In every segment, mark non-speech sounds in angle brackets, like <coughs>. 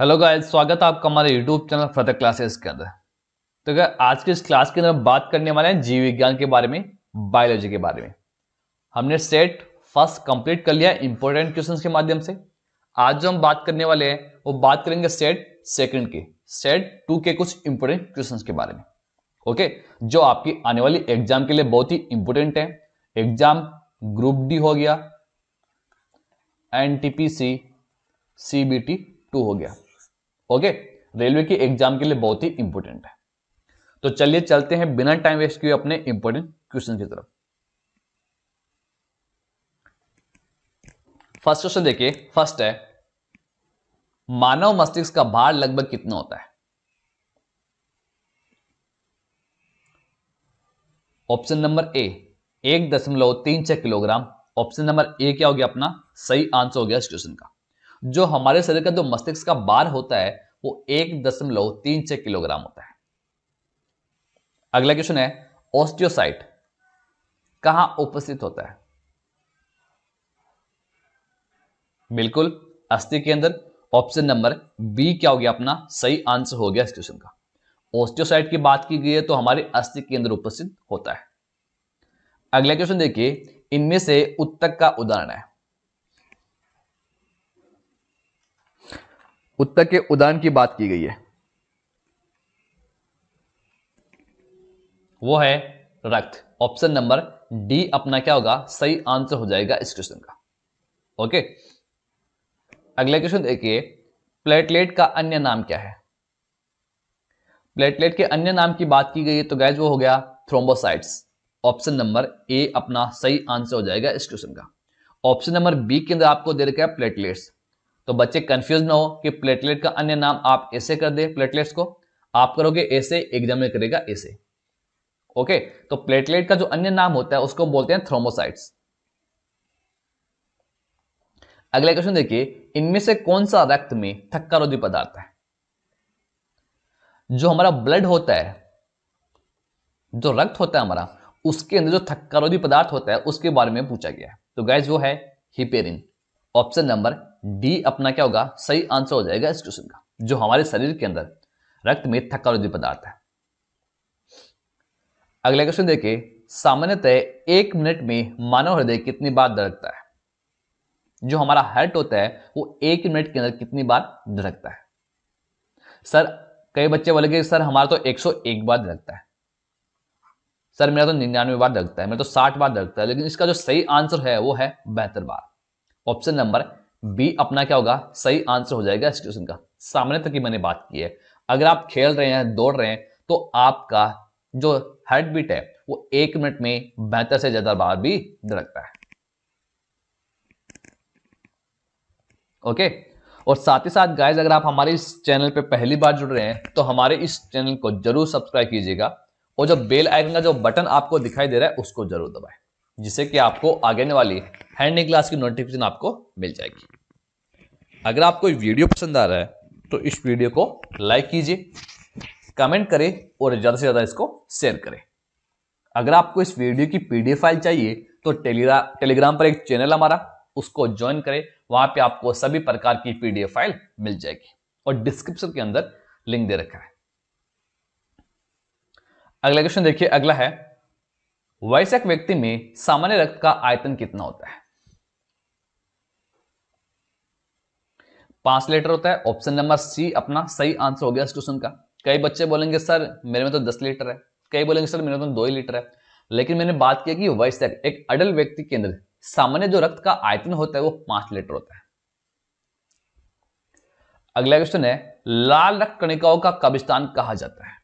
hello guys स्वागत है आपका हमारे यूट्यूब चैनल फतेह क्लासेस के अंदर तो क्या आज के इस क्लास के अंदर बात करने वाले हैं जीव विज्ञान के बारे में बायोलॉजी के बारे में हमने सेट फर्स्ट कंप्लीट कर लिया इंपॉर्टेंट क्वेश्चन के माध्यम से आज जो हम बात करने वाले हैं वो बात करेंगे सेट सेकंड के सेट टू के कुछ इंपोर्टेंट क्वेश्चन के बारे में ओके जो आपकी आने वाली एग्जाम के लिए बहुत ही इंपॉर्टेंट है एग्जाम ग्रुप डी हो गया N T P C C B T two हो गया ओके रेलवे के एग्जाम के लिए बहुत ही इंपॉर्टेंट है तो चलिए चलते हैं बिना टाइम वेस्ट किए अपने इंपॉर्टेंट क्वेश्चन की तरफ फर्स्ट क्वेश्चन देखिए फर्स्ट है मानव मस्तिष्क का भार लगभग कितना होता है ऑप्शन नंबर ए एक दशमलव तीन छह किलोग्राम ऑप्शन नंबर ए क्या हो गया अपना सही आंसर हो गया इस क्वेश्चन का जो हमारे शरीर का जो मस्तिष्क का बार होता है वो एक दशमलव तीन छह किलोग्राम होता है अगला क्वेश्चन है ऑस्टियोसाइट कहां उपस्थित होता है बिल्कुल अस्थि के अंदर ऑप्शन नंबर बी क्या हो गया अपना सही आंसर हो गया इस क्वेश्चन का ऑस्टियोसाइट की बात की गई है तो हमारे अस्थि के अंदर उपस्थित होता है अगला क्वेश्चन देखिए इनमें से उत्तक का उदाहरण है उत्तर के उदान की बात की गई है वो है रक्त ऑप्शन नंबर डी अपना क्या होगा सही आंसर हो जाएगा इस क्वेश्चन का ओके अगला क्वेश्चन देखिए प्लेटलेट का अन्य नाम क्या है प्लेटलेट के अन्य नाम की बात की गई है तो गैज वो हो गया थ्रोम्बोसाइट्स ऑप्शन नंबर ए अपना सही आंसर हो जाएगा इस क्वेश्चन का ऑप्शन नंबर बी के अंदर आपको दे रखा है प्लेटलेट्स तो बच्चे कंफ्यूज ना हो कि प्लेटलेट का अन्य नाम आप ऐसे कर दे प्लेटलेट्स को आप करोगे ऐसे एग्जाम में करेगा ऐसे ओके तो प्लेटलेट का जो अन्य नाम होता है उसको बोलते हैं थ्रोमोसाइट्स अगला क्वेश्चन देखिए इनमें से कौन सा रक्त में थक्कारोधी पदार्थ है जो हमारा ब्लड होता है जो रक्त होता है हमारा उसके अंदर जो थक्कारोधी पदार्थ होता है उसके बारे में पूछा गया है तो गैस वो है हिपेरिन ऑप्शन नंबर डी अपना क्या होगा सही आंसर हो जाएगा इस क्वेश्चन का जो हमारे शरीर के अंदर रक्त में थका पदार्थ है अगला क्वेश्चन देखिए सामान्यतः एक मिनट में मानव हृदय कितनी बार धड़कता है जो हमारा हार्ट होता है वो एक मिनट के अंदर कितनी बार धड़कता है सर कई बच्चे बोले सर हमारा तो 101 बार धड़कता है सर मेरा तो निन्यानवे बार धड़कता है मेरा तो साठ बार धड़कता है लेकिन इसका जो सही आंसर है वो है बेहतर बार ऑप्शन नंबर बी अपना क्या होगा सही आंसर हो जाएगा इस क्वेश्चन का सामने तक की मैंने बात की है अगर आप खेल रहे हैं दौड़ रहे हैं तो आपका जो हार्ट बीट है वो एक मिनट में बेहतर से ज्यादा बार भी धड़कता है ओके और साथ ही साथ गाइज अगर आप हमारे इस चैनल पे पहली बार जुड़ रहे हैं तो हमारे इस चैनल को जरूर सब्सक्राइब कीजिएगा और जो बेल आइकन का जो बटन आपको दिखाई दे रहा है उसको जरूर दबाए जिससे कि आपको आगे आने वाली हैंडिंग क्लास की नोटिफिकेशन आपको मिल जाएगी अगर आपको वीडियो पसंद आ रहा है तो इस वीडियो को लाइक कीजिए कमेंट करें और ज़्यादा से ज़्यादा इसको शेयर करें अगर आपको इस वीडियो की पीडीएफ फाइल चाहिए तो टेलीग्राम टेलीग्राम पर एक चैनल हमारा उसको ज्वाइन करें वहां पे आपको सभी प्रकार की पीडीएफ फाइल मिल जाएगी और डिस्क्रिप्शन के अंदर लिंक दे रखा है अगला क्वेश्चन देखिए अगला है वयस्क व्यक्ति में सामान्य रक्त का आयतन कितना होता है पांच लीटर होता है ऑप्शन नंबर सी अपना सही आंसर हो गया इस क्वेश्चन का कई बच्चे बोलेंगे सर मेरे में तो दस लीटर है कई बोलेंगे सर मेरे में तो दो ही लीटर है लेकिन मैंने बात किया कि वयस्क एक अडल व्यक्ति के अंदर सामान्य जो रक्त का आयतन होता है वो पांच लीटर होता है अगला क्वेश्चन है लाल रक्त कणिकाओं का कब्रिस्तान कहा जाता है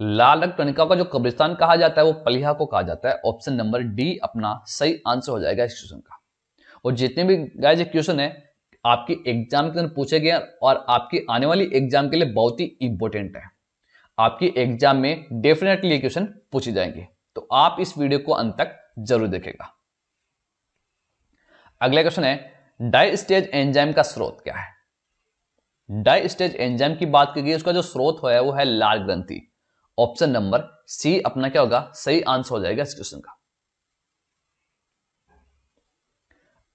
लाल रक्त कणिका का जो कब्रिस्तान कहा जाता है वो पलिहा को कहा जाता है ऑप्शन नंबर डी अपना सही आंसर हो जाएगा इस क्वेश्चन का और जितने भी गाय क्वेश्चन है आपकी एग्जाम के अंदर पूछे गए और आपकी आने वाली एग्जाम के लिए बहुत ही इंपॉर्टेंट है आपकी एग्जाम में डेफिनेटली ये क्वेश्चन पूछे जाएंगे तो आप इस वीडियो को अंत तक जरूर देखेगा अगला क्वेश्चन है डाई स्टेज एंजाइम का स्रोत क्या है डाई स्टेज एंजाइम की बात की गई उसका जो स्रोत है वो है लाल ग्रंथी ऑप्शन नंबर सी अपना क्या होगा सही आंसर हो जाएगा इस क्वेश्चन का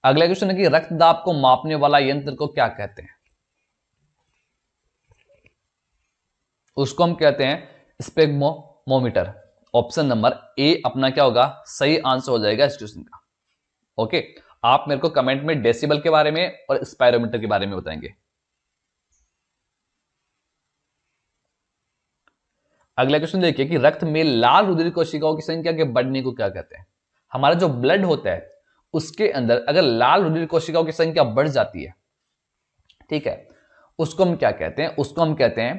अगला क्वेश्चन है कि रक्तदाब को मापने वाला यंत्र को क्या कहते हैं उसको हम कहते हैं स्पेगमोमीटर ऑप्शन नंबर ए अपना क्या होगा सही आंसर हो जाएगा इस क्वेश्चन का ओके आप मेरे को कमेंट में डेसिबल के बारे में और स्पायरोमीटर के बारे में बताएंगे अगला क्वेश्चन देखिए कि रक्त में लाल रुधिर कोशिकाओं की संख्या के बढ़ने को क्या कहते हैं हमारा जो ब्लड होता है उसके अंदर अगर लाल रुधिर कोशिकाओं की संख्या बढ़ जाती है ठीक है उसको हम क्या कहते हैं उसको हम कहते हैं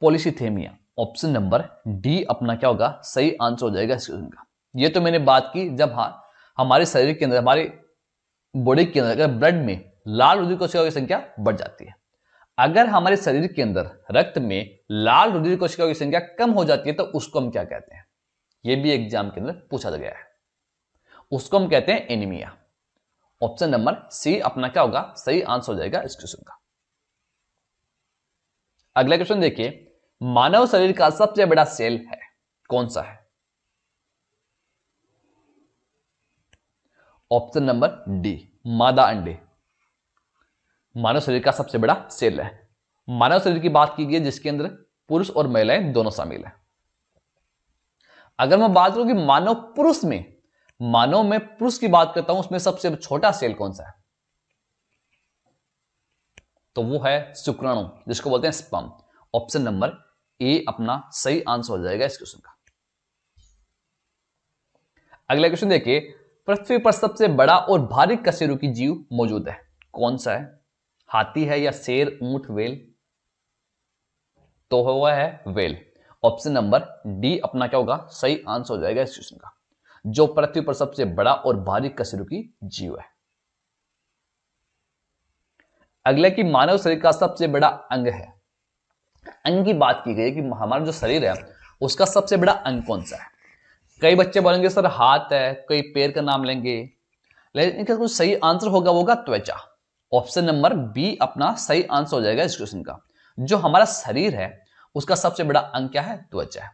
पोलिसिथेमिया ऑप्शन नंबर डी अपना क्या होगा सही आंसर हो जाएगा इस क्वेश्चन का ये तो मैंने बात की जब हाँ हमारे शरीर के अंदर हमारे बॉडी के अंदर अगर ब्लड में लाल रुधिर कोशिकाओं की संख्या बढ़ जाती है अगर हमारे शरीर के अंदर रक्त में लाल रुधिर कोशिकाओं की संख्या कम हो जाती है तो उसको हम क्या कहते हैं यह भी एग्जाम के अंदर पूछा गया है उसको हम कहते हैं एनीमिया ऑप्शन नंबर सी अपना क्या होगा सही आंसर हो जाएगा इस क्वेश्चन का अगला क्वेश्चन देखिए मानव शरीर का सबसे बड़ा सेल है कौन सा है ऑप्शन नंबर डी मादा अंडे मानव शरीर का सबसे बड़ा सेल है मानव शरीर की बात की गई जिसके अंदर पुरुष और महिलाएं दोनों शामिल है अगर मैं बात करूं कि मानव पुरुष में मानव में पुरुष की बात करता हूं उसमें सबसे छोटा सेल कौन सा है तो वो है शुक्राणु जिसको बोलते हैं स्पम ऑप्शन नंबर ए अपना सही आंसर हो जाएगा इस क्वेश्चन का अगला क्वेश्चन देखिए पृथ्वी पर सबसे बड़ा और भारी कशेरुकी जीव मौजूद है कौन सा है हाथी है या शेर ऊंट वेल तो हुआ है वेल ऑप्शन नंबर डी अपना क्या होगा सही आंसर हो जाएगा इस क्वेश्चन का जो पृथ्वी पर सबसे बड़ा और भारी कसरुकी जीव है अगला कि मानव शरीर का सबसे बड़ा अंग है अंग की बात की गई है कि हमारा जो शरीर है उसका सबसे बड़ा अंग कौन सा है कई बच्चे बोलेंगे सर हाथ है कई पैर का नाम लेंगे लेकिन इनका कुछ सही आंसर होगा वो होगा त्वचा ऑप्शन नंबर बी अपना सही आंसर हो जाएगा इस क्वेश्चन का जो हमारा शरीर है उसका सबसे बड़ा अंग क्या है त्वचा है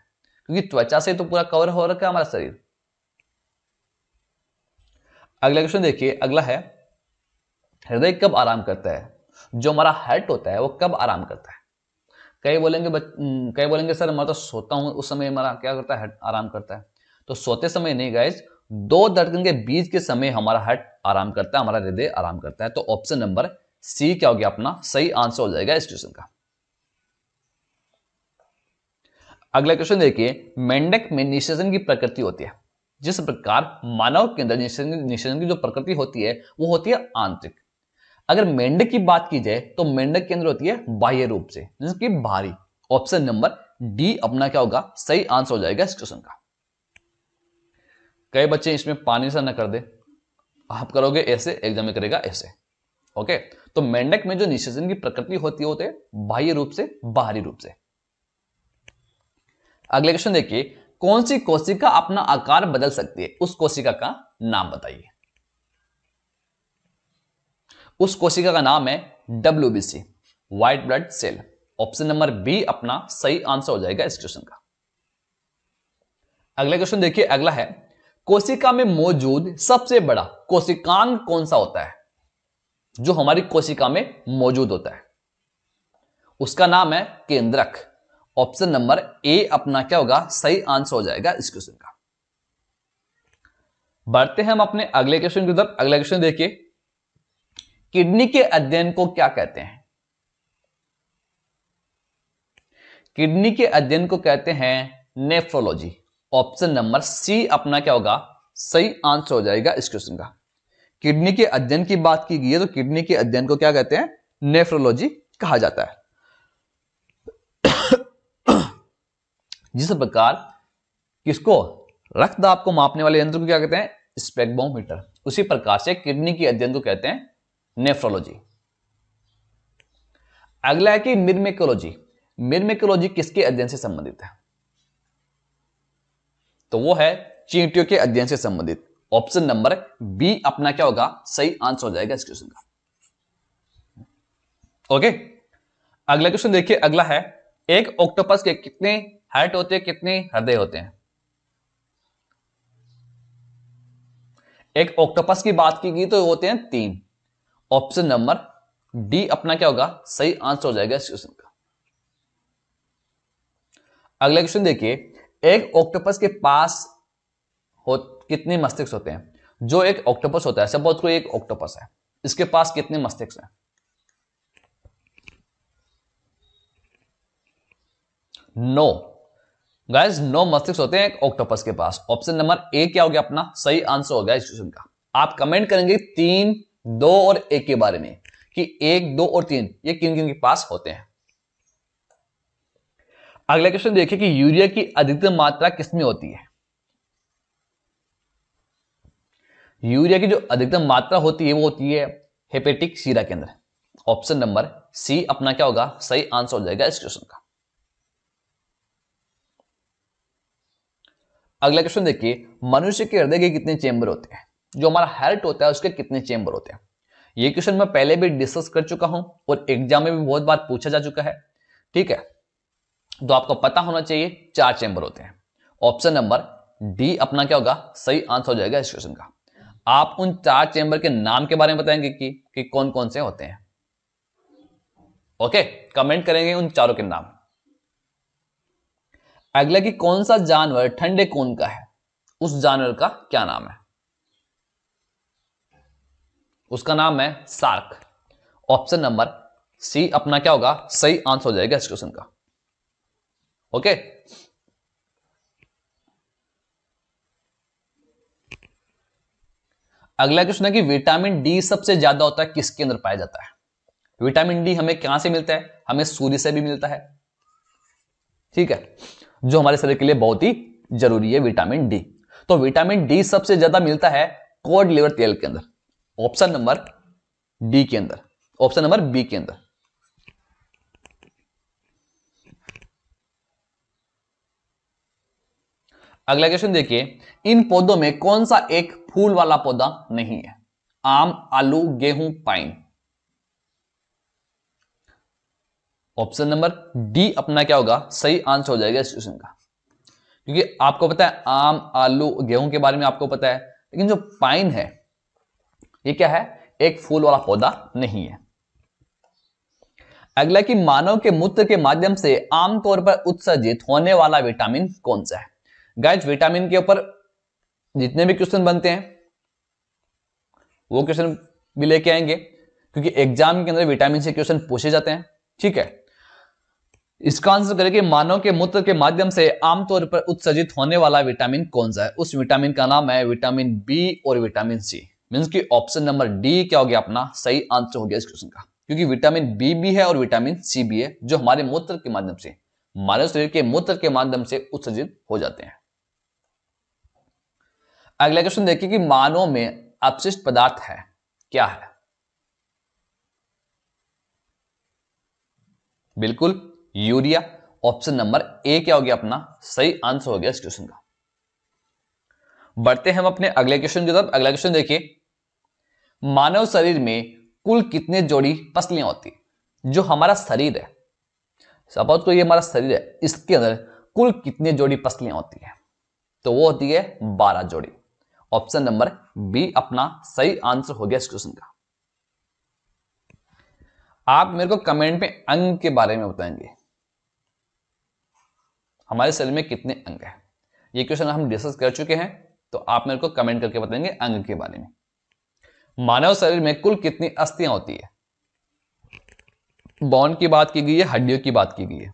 क्योंकि त्वचा से तो पूरा कवर हो रखा है हमारा शरीर अगला क्वेश्चन देखिए अगला है हृदय कब आराम करता है जो हमारा हार्ट होता है वो कब आराम करता है कई बोलेंगे कई बोलेंगे सर मैं तो सोता हूं उस समय हमारा क्या करता है आराम करता है तो सोते समय नहीं गाइज दो धड़कन के बीच के समय हमारा हार्ट आराम करता है हमारा हृदय आराम करता है तो ऑप्शन नंबर सी क्या हो गया अपना सही आंसर हो जाएगा इस क्वेश्चन का अगला क्वेश्चन देखिए मेंढक में निषेचन की प्रकृति होती है जिस प्रकार मानव के अंदर निषेचन की जो प्रकृति होती है वो होती है आंतरिक अगर मेंढक की बात की जाए तो मेंढक के अंदर होती है बाह्य रूप से जिसकी भारी ऑप्शन नंबर डी अपना क्या होगा सही आंसर हो जाएगा इस क्वेश्चन का कई बच्चे इसमें पानी सा ना कर दे आप करोगे ऐसे एग्जाम करेगा ऐसे ओके तो मेंढक में जो निषेचन की प्रकृति होती होते बाह्य रूप से बाहरी रूप से अगले क्वेश्चन देखिए कौन सी कोशिका अपना आकार बदल सकती है उस कोशिका का नाम बताइए उस कोशिका का नाम है C white blood cell option number B अपना सही आंसर हो जाएगा इस क्वेश्चन का अगला क्वेश्चन देखिए अगला है कोशिका में मौजूद सबसे बड़ा कोशिकांग कौन सा होता है जो हमारी कोशिका में मौजूद होता है उसका नाम है केंद्रक ऑप्शन नंबर ए अपना क्या होगा सही आंसर हो जाएगा इस क्वेश्चन का बढ़ते हैं हम अपने अगले क्वेश्चन की तरफ अगला क्वेश्चन देखिए किडनी के अध्ययन को क्या कहते हैं किडनी के अध्ययन को कहते हैं नेफ्रोलॉजी ऑप्शन नंबर सी अपना क्या होगा सही आंसर हो जाएगा इस क्वेश्चन का किडनी के अध्ययन की बात की गई है तो किडनी के अध्ययन को क्या कहते हैं नेफ्रोलॉजी कहा जाता है <coughs> जिस प्रकार किसको रक्त दाब को मापने वाले यंत्र को क्या कहते हैं स्पेक्बोमीटर उसी प्रकार से किडनी के अध्ययन को कहते हैं नेफ्रोलॉजी अगला है कि मिर्मेकोलॉजी मिर्मेकोलॉजी किसके अध्ययन से संबंधित है तो वो है चींटियों के अध्ययन से संबंधित ऑप्शन नंबर बी अपना क्या होगा सही आंसर हो जाएगा इस क्वेश्चन का ओके अगला क्वेश्चन देखिए अगला है एक ऑक्टोपस के कितने हार्ट होते हैं कितने हृदय होते हैं एक ऑक्टोपस की बात की गई तो होते हैं तीन ऑप्शन नंबर डी अपना क्या होगा सही आंसर हो जाएगा इस क्वेश्चन का अगला क्वेश्चन देखिए एक ऑक्टोपस के पास हो कितने मस्तिष्क होते हैं जो एक ऑक्टोपस होता है सपोज को एक ऑक्टोपस है इसके पास कितने मस्तिष्क हैं नो गाइस नो मस्तिष्क होते हैं एक ऑक्टोपस के पास ऑप्शन नंबर ए क्या हो गया अपना सही आंसर हो गया इस क्वेश्चन का आप कमेंट करेंगे तीन दो और एक के बारे में कि एक दो और तीन ये किन किन के पास होते हैं अगला क्वेश्चन देखिए कि यूरिया की अधिकतम मात्रा किसमें होती है यूरिया की जो अधिकतम मात्रा होती है वो होती है हेपेटिक सीरा के अंदर ऑप्शन नंबर सी अपना क्या होगा सही आंसर हो जाएगा इस क्वेश्चन का अगला क्वेश्चन देखिए मनुष्य के हृदय के कितने चेंबर होते हैं जो हमारा हार्ट होता है उसके कितने चेंबर होते हैं यह क्वेश्चन मैं पहले भी डिस्कस कर चुका हूं और एग्जाम में भी बहुत बार पूछा जा चुका है ठीक है तो आपको पता होना चाहिए चार चैंबर होते हैं ऑप्शन नंबर डी अपना क्या होगा सही आंसर हो जाएगा इस क्वेश्चन का आप उन चार चैंबर के नाम के बारे में बताएंगे कि, कि कौन कौन से होते हैं ओके कमेंट करेंगे उन चारों के नाम अगला कि कौन सा जानवर ठंडे कोन का है उस जानवर का क्या नाम है उसका नाम है सार्क ऑप्शन नंबर सी अपना क्या होगा सही आंसर हो जाएगा इस क्वेश्चन का ओके अगला क्वेश्चन है कि विटामिन डी सबसे ज्यादा होता है किसके अंदर पाया जाता है विटामिन डी हमें कहां से मिलता है हमें सूर्य से भी मिलता है ठीक है जो हमारे शरीर के लिए बहुत ही जरूरी है विटामिन डी तो विटामिन डी सबसे ज्यादा मिलता है कोड लिवर तेल के अंदर ऑप्शन नंबर डी के अंदर ऑप्शन नंबर बी के अंदर अगला क्वेश्चन देखिए इन पौधों में कौन सा एक फूल वाला पौधा नहीं है आम आलू गेहूं पाइन ऑप्शन नंबर डी अपना क्या होगा सही आंसर हो जाएगा इस क्वेश्चन का क्योंकि आपको पता है आम आलू गेहूं के बारे में आपको पता है लेकिन जो पाइन है ये क्या है एक फूल वाला पौधा नहीं है अगला कि मानव के मूत्र के माध्यम से आमतौर पर उत्सर्जित होने वाला विटामिन कौन सा है गाइज विटामिन के ऊपर जितने भी क्वेश्चन बनते हैं वो क्वेश्चन भी लेके आएंगे क्योंकि एग्जाम के अंदर विटामिन से क्वेश्चन पूछे जाते हैं ठीक है इसका आंसर करें कि मानव के मूत्र के माध्यम से आमतौर पर उत्सर्जित होने वाला विटामिन कौन सा है उस विटामिन का नाम है विटामिन बी और विटामिन सी मीन्स की ऑप्शन नंबर डी क्या हो गया अपना सही आंसर हो गया इस क्वेश्चन का क्योंकि विटामिन बी भी है और विटामिन सी भी है जो हमारे मूत्र के माध्यम से मानव शरीर के मूत्र के माध्यम से उत्सर्जित हो जाते हैं अगला क्वेश्चन देखिए कि मानव में अपशिष्ट पदार्थ है क्या है बिल्कुल यूरिया ऑप्शन नंबर ए क्या हो गया अपना सही आंसर हो गया इस क्वेश्चन का बढ़ते हैं हम अपने अगले क्वेश्चन की तरफ अगला क्वेश्चन देखिए मानव शरीर में कुल कितने जोड़ी पसलियां होती जो हमारा शरीर है सपोज तो ये हमारा शरीर है इसके अंदर कुल कितने जोड़ी पसलियां होती है तो वो होती है बारह जोड़ी ऑप्शन नंबर बी अपना सही आंसर हो गया इस क्वेश्चन का आप मेरे को कमेंट में अंग के बारे में बताएंगे हमारे शरीर में कितने अंग हैं ये क्वेश्चन हम डिस्कस कर चुके हैं तो आप मेरे को कमेंट करके बताएंगे अंग के बारे में मानव शरीर में कुल कितनी अस्थियां होती है बॉन की बात की गई है हड्डियों की बात की गई है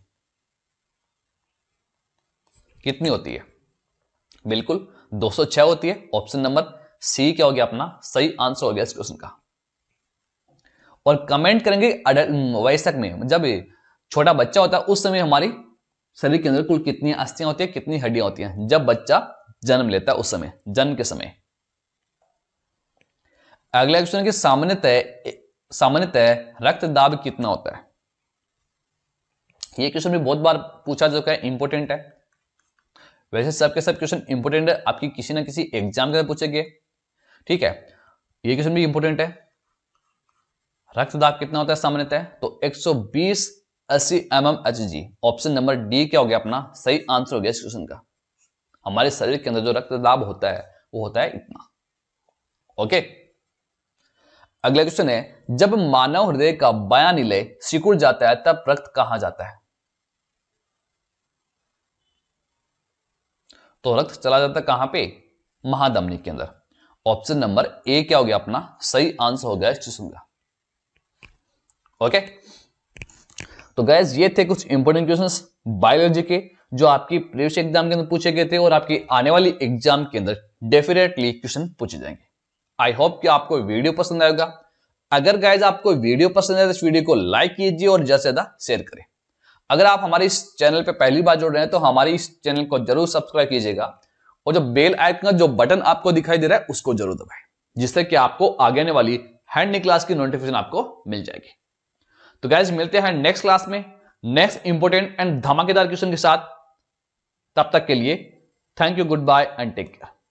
कितनी होती है बिल्कुल 206 होती है ऑप्शन नंबर सी क्या हो गया अपना सही आंसर हो गया इस क्वेश्चन का और कमेंट करेंगे वयस्क में जब छोटा बच्चा होता है उस समय हमारी शरीर के अंदर कुल कितनी अस्थियां होती है कितनी हड्डियां होती हैं जब बच्चा जन्म लेता है उस समय जन्म के समय अगला क्वेश्चन की सामान्यतः सामान्यतः रक्त दाब कितना होता है ये क्वेश्चन भी बहुत बार पूछा जो है इंपोर्टेंट है वैसे सबके सब क्वेश्चन इंपोर्टेंट है आपकी किसी ना किसी एग्जाम के पूछे गए ठीक है ये क्वेश्चन भी इंपॉर्टेंट है रक्त दाब कितना होता है सामान्यतः तो 120 सौ mm M option number D क्या हो गया अपना सही आंसर हो गया इस क्वेश्चन का हमारे शरीर के अंदर जो रक्त दाब होता है वो होता है इतना ओके अगला क्वेश्चन है जब मानव हृदय का बयान निलय सिकुड़ जाता है तब रक्त कहां जाता है तो रक्त चला जाता है कहां पे महादमनी के अंदर ऑप्शन नंबर ए क्या हो गया अपना सही आंसर हो गया इस क्वेश्चन का ओके तो गैस ये थे कुछ इंपोर्टेंट क्वेश्चन बायोलॉजी के जो आपकी प्रीवियस एग्जाम के अंदर पूछे गए थे और आपकी आने वाली एग्जाम के अंदर डेफिनेटली क्वेश्चन पूछे जाएंगे आई होप कि आपको वीडियो पसंद आएगा अगर गैस आपको वीडियो पसंद आए तो इस वीडियो को लाइक कीजिए और ज्यादा से ज्यादा शेयर करें अगर आप हमारे इस चैनल पर पहली बार जुड़ रहे हैं तो हमारी इस चैनल को जरूर सब्सक्राइब कीजिएगा और जो बेल आइकन का जो बटन आपको दिखाई दे रहा है उसको जरूर दबाएं जिससे कि आपको आगे आने वाली हैंड क्लास की नोटिफिकेशन आपको मिल जाएगी तो गैस मिलते हैं नेक्स्ट क्लास में नेक्स्ट इंपोर्टेंट एंड धमाकेदार क्वेश्चन के साथ तब तक के लिए thank you goodbye and take care